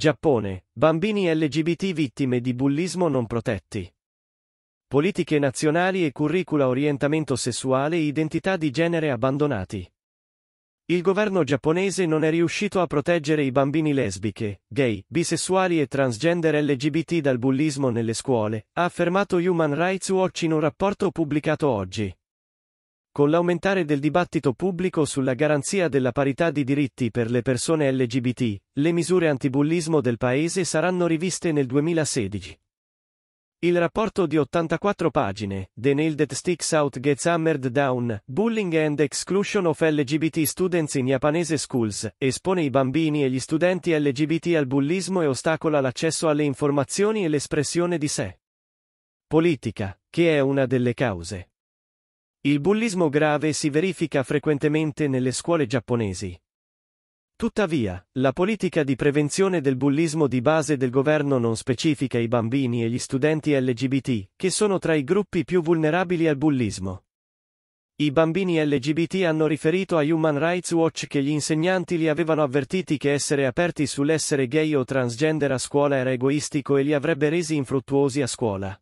Giappone, bambini LGBT vittime di bullismo non protetti. Politiche nazionali e curricula orientamento sessuale e identità di genere abbandonati. Il governo giapponese non è riuscito a proteggere i bambini lesbiche, gay, bisessuali e transgender LGBT dal bullismo nelle scuole, ha affermato Human Rights Watch in un rapporto pubblicato oggi. Con l'aumentare del dibattito pubblico sulla garanzia della parità di diritti per le persone LGBT, le misure antibullismo del Paese saranno riviste nel 2016. Il rapporto di 84 pagine, The Nail That Sticks Out Gets Hammered Down, Bullying and Exclusion of LGBT Students in Japanese Schools, espone i bambini e gli studenti LGBT al bullismo e ostacola l'accesso alle informazioni e l'espressione di sé. Politica, che è una delle cause. Il bullismo grave si verifica frequentemente nelle scuole giapponesi. Tuttavia, la politica di prevenzione del bullismo di base del governo non specifica i bambini e gli studenti LGBT, che sono tra i gruppi più vulnerabili al bullismo. I bambini LGBT hanno riferito a Human Rights Watch che gli insegnanti li avevano avvertiti che essere aperti sull'essere gay o transgender a scuola era egoistico e li avrebbe resi infruttuosi a scuola.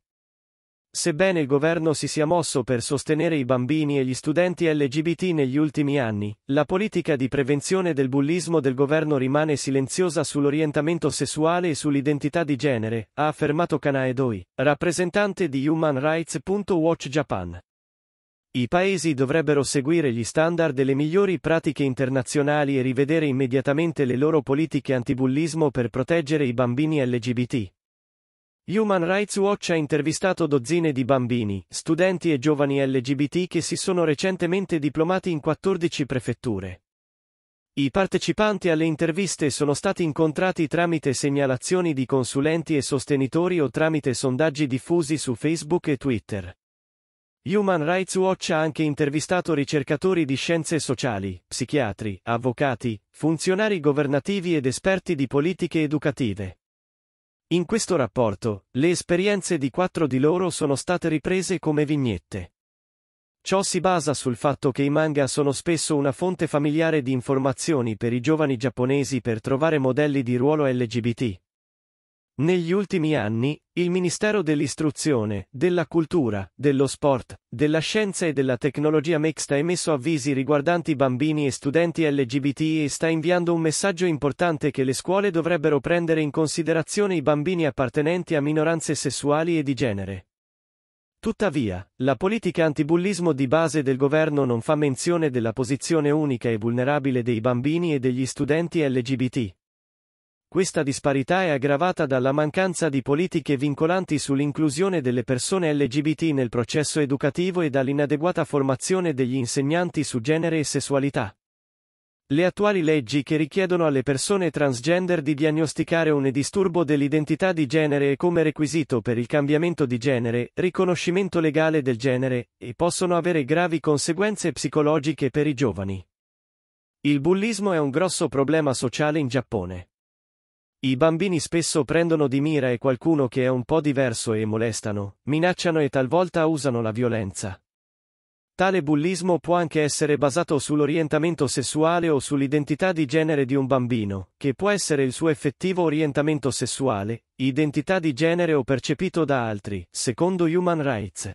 Sebbene il governo si sia mosso per sostenere i bambini e gli studenti LGBT negli ultimi anni, la politica di prevenzione del bullismo del governo rimane silenziosa sull'orientamento sessuale e sull'identità di genere, ha affermato Kanaedoi, rappresentante di Human Rights.watch Japan. I paesi dovrebbero seguire gli standard e le migliori pratiche internazionali e rivedere immediatamente le loro politiche antibullismo per proteggere i bambini LGBT, Human Rights Watch ha intervistato dozzine di bambini, studenti e giovani LGBT che si sono recentemente diplomati in 14 prefetture. I partecipanti alle interviste sono stati incontrati tramite segnalazioni di consulenti e sostenitori o tramite sondaggi diffusi su Facebook e Twitter. Human Rights Watch ha anche intervistato ricercatori di scienze sociali, psichiatri, avvocati, funzionari governativi ed esperti di politiche educative. In questo rapporto, le esperienze di quattro di loro sono state riprese come vignette. Ciò si basa sul fatto che i manga sono spesso una fonte familiare di informazioni per i giovani giapponesi per trovare modelli di ruolo LGBT, negli ultimi anni, il Ministero dell'Istruzione, della Cultura, dello Sport, della Scienza e della Tecnologia Mixta ha emesso avvisi riguardanti bambini e studenti LGBT e sta inviando un messaggio importante che le scuole dovrebbero prendere in considerazione i bambini appartenenti a minoranze sessuali e di genere. Tuttavia, la politica antibullismo di base del governo non fa menzione della posizione unica e vulnerabile dei bambini e degli studenti LGBT. Questa disparità è aggravata dalla mancanza di politiche vincolanti sull'inclusione delle persone LGBT nel processo educativo e dall'inadeguata formazione degli insegnanti su genere e sessualità. Le attuali leggi che richiedono alle persone transgender di diagnosticare un disturbo dell'identità di genere e come requisito per il cambiamento di genere, riconoscimento legale del genere, e possono avere gravi conseguenze psicologiche per i giovani. Il bullismo è un grosso problema sociale in Giappone. I bambini spesso prendono di mira e qualcuno che è un po' diverso e molestano, minacciano e talvolta usano la violenza. Tale bullismo può anche essere basato sull'orientamento sessuale o sull'identità di genere di un bambino, che può essere il suo effettivo orientamento sessuale, identità di genere o percepito da altri, secondo Human Rights.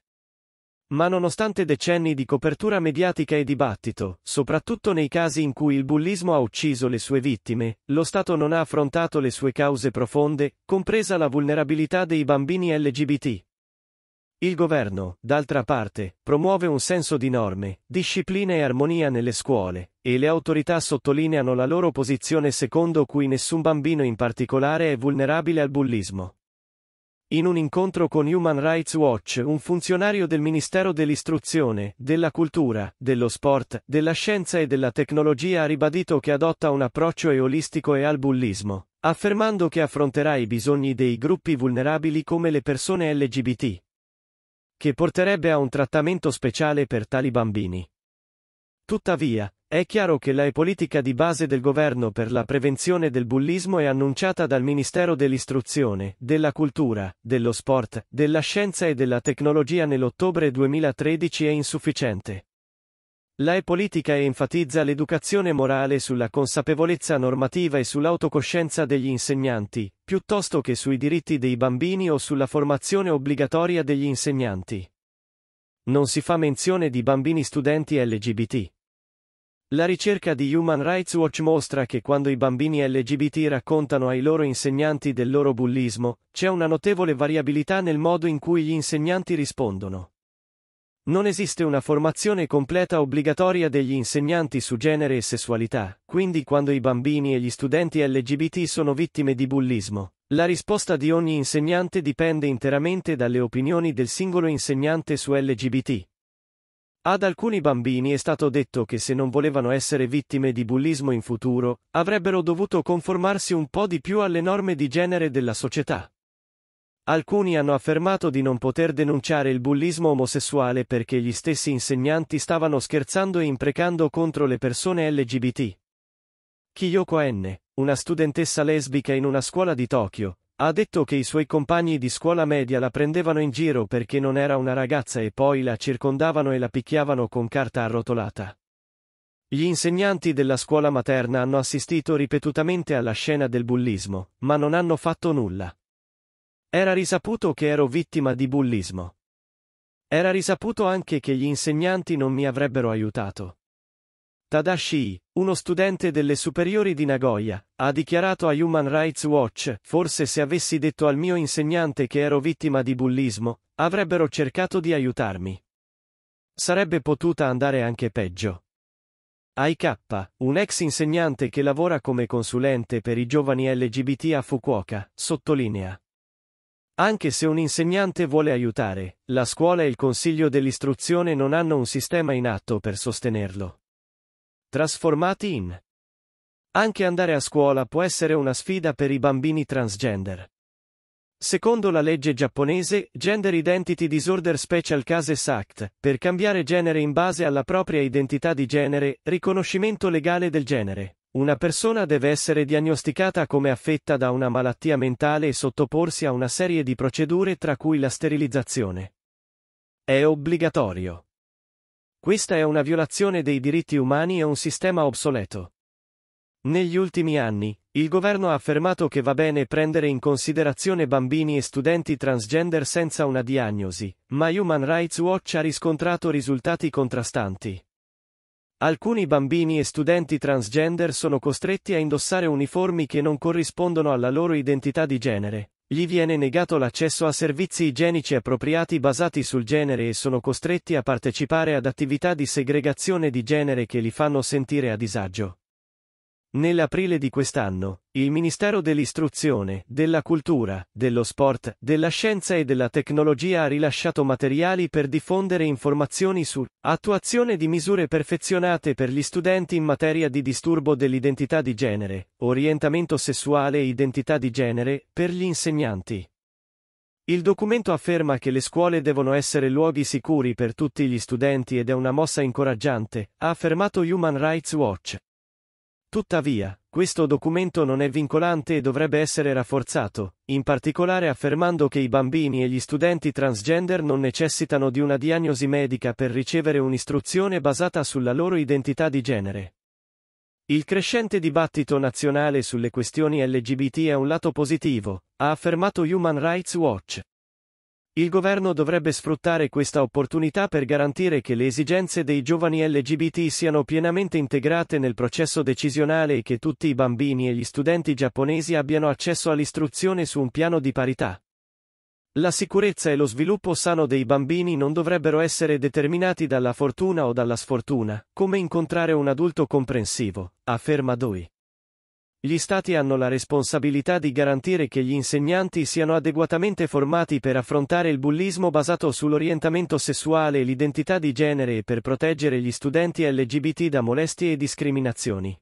Ma nonostante decenni di copertura mediatica e dibattito, soprattutto nei casi in cui il bullismo ha ucciso le sue vittime, lo Stato non ha affrontato le sue cause profonde, compresa la vulnerabilità dei bambini LGBT. Il governo, d'altra parte, promuove un senso di norme, disciplina e armonia nelle scuole, e le autorità sottolineano la loro posizione secondo cui nessun bambino in particolare è vulnerabile al bullismo. In un incontro con Human Rights Watch, un funzionario del Ministero dell'Istruzione, della Cultura, dello Sport, della Scienza e della Tecnologia ha ribadito che adotta un approccio eolistico e al bullismo, affermando che affronterà i bisogni dei gruppi vulnerabili come le persone LGBT, che porterebbe a un trattamento speciale per tali bambini. Tuttavia, è chiaro che la politica di base del governo per la prevenzione del bullismo è annunciata dal Ministero dell'Istruzione, della Cultura, dello Sport, della Scienza e della Tecnologia nell'ottobre 2013 è insufficiente. La politica enfatizza l'educazione morale sulla consapevolezza normativa e sull'autocoscienza degli insegnanti, piuttosto che sui diritti dei bambini o sulla formazione obbligatoria degli insegnanti. Non si fa menzione di bambini studenti LGBT. La ricerca di Human Rights Watch mostra che quando i bambini LGBT raccontano ai loro insegnanti del loro bullismo, c'è una notevole variabilità nel modo in cui gli insegnanti rispondono. Non esiste una formazione completa obbligatoria degli insegnanti su genere e sessualità, quindi quando i bambini e gli studenti LGBT sono vittime di bullismo, la risposta di ogni insegnante dipende interamente dalle opinioni del singolo insegnante su LGBT. Ad alcuni bambini è stato detto che se non volevano essere vittime di bullismo in futuro, avrebbero dovuto conformarsi un po' di più alle norme di genere della società. Alcuni hanno affermato di non poter denunciare il bullismo omosessuale perché gli stessi insegnanti stavano scherzando e imprecando contro le persone LGBT. Kiyoko N., una studentessa lesbica in una scuola di Tokyo, ha detto che i suoi compagni di scuola media la prendevano in giro perché non era una ragazza e poi la circondavano e la picchiavano con carta arrotolata. Gli insegnanti della scuola materna hanno assistito ripetutamente alla scena del bullismo, ma non hanno fatto nulla. Era risaputo che ero vittima di bullismo. Era risaputo anche che gli insegnanti non mi avrebbero aiutato. Tadashi, uno studente delle superiori di Nagoya, ha dichiarato a Human Rights Watch, forse se avessi detto al mio insegnante che ero vittima di bullismo, avrebbero cercato di aiutarmi. Sarebbe potuta andare anche peggio. Aik, un ex insegnante che lavora come consulente per i giovani LGBT a Fukuoka, sottolinea. Anche se un insegnante vuole aiutare, la scuola e il Consiglio dell'istruzione non hanno un sistema in atto per sostenerlo trasformati in. Anche andare a scuola può essere una sfida per i bambini transgender. Secondo la legge giapponese Gender Identity Disorder Special Cases Act, per cambiare genere in base alla propria identità di genere, riconoscimento legale del genere, una persona deve essere diagnosticata come affetta da una malattia mentale e sottoporsi a una serie di procedure tra cui la sterilizzazione. È obbligatorio. Questa è una violazione dei diritti umani e un sistema obsoleto. Negli ultimi anni, il governo ha affermato che va bene prendere in considerazione bambini e studenti transgender senza una diagnosi, ma Human Rights Watch ha riscontrato risultati contrastanti. Alcuni bambini e studenti transgender sono costretti a indossare uniformi che non corrispondono alla loro identità di genere, gli viene negato l'accesso a servizi igienici appropriati basati sul genere e sono costretti a partecipare ad attività di segregazione di genere che li fanno sentire a disagio. Nell'aprile di quest'anno, il Ministero dell'Istruzione, della Cultura, dello Sport, della Scienza e della Tecnologia ha rilasciato materiali per diffondere informazioni su attuazione di misure perfezionate per gli studenti in materia di disturbo dell'identità di genere, orientamento sessuale e identità di genere, per gli insegnanti. Il documento afferma che le scuole devono essere luoghi sicuri per tutti gli studenti ed è una mossa incoraggiante, ha affermato Human Rights Watch. Tuttavia, questo documento non è vincolante e dovrebbe essere rafforzato, in particolare affermando che i bambini e gli studenti transgender non necessitano di una diagnosi medica per ricevere un'istruzione basata sulla loro identità di genere. Il crescente dibattito nazionale sulle questioni LGBT è un lato positivo, ha affermato Human Rights Watch. Il governo dovrebbe sfruttare questa opportunità per garantire che le esigenze dei giovani LGBT siano pienamente integrate nel processo decisionale e che tutti i bambini e gli studenti giapponesi abbiano accesso all'istruzione su un piano di parità. La sicurezza e lo sviluppo sano dei bambini non dovrebbero essere determinati dalla fortuna o dalla sfortuna, come incontrare un adulto comprensivo, afferma Doi. Gli Stati hanno la responsabilità di garantire che gli insegnanti siano adeguatamente formati per affrontare il bullismo basato sull'orientamento sessuale e l'identità di genere e per proteggere gli studenti LGBT da molestie e discriminazioni.